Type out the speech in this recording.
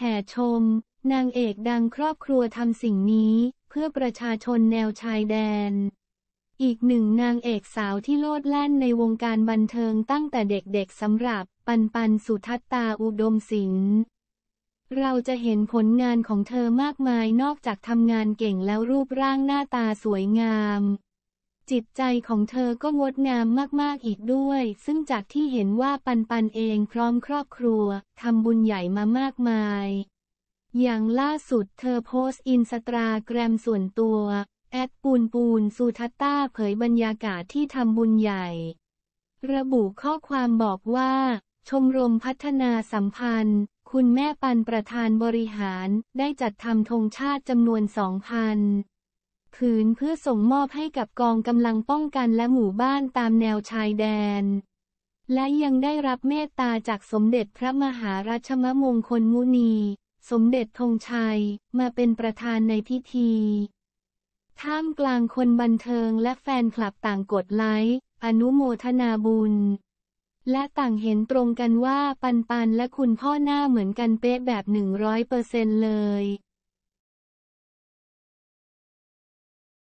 แห่ชม นางเอกดังครอบครัวทำสิ่งนี้ เพื่อประชาชนแนวชายแดน อีกหนึ่งนางเอกสาวที่โลดแล่นในวงการบันเทิงตั้งแต่เด็กๆสำหรับปันปันสุทัตตาอุดมศิลป์เราจะเห็นผลงานของเธอมากมายนอกจากทำงานเก่งแล้วรูปร่างหน้าตาสวยงามจิตใจของเธอก็งดงามมากๆอีกด้วย ซึ่งจากที่เห็นว่าปันปันเองพร้อมครอบครัวทำบุญใหญ่มามากมาย อย่างล่าสุดเธอโพสต์อินสตาแกรมส่วนตัว แอดปูนปูนสุทัตตาเผยบรรยากาศที่ทำบุญใหญ่ ระบุข้อความบอกว่า ชมรมพัฒนาสัมพันธ์ คุณแม่ปันประธานบริหารได้จัดทำธงชาติจำนวนสองพันผืนเพื่อส่งมอบให้กับกองกำลังป้องกันและหมู่บ้านตามแนวชายแดน และยังได้รับเมตตาจากสมเด็จพระมหารัชมมงคลมุนี สมเด็จธงชัย มาเป็นประธานในพิธี ท่ามกลางคนบันเทิงและแฟนคลับต่างกดไลค์อนุโมทนาบุญ และต่างเห็นตรงกันว่าปันปันและคุณพ่อหน้าเหมือนกันเป๊ะแบบ 100%เลย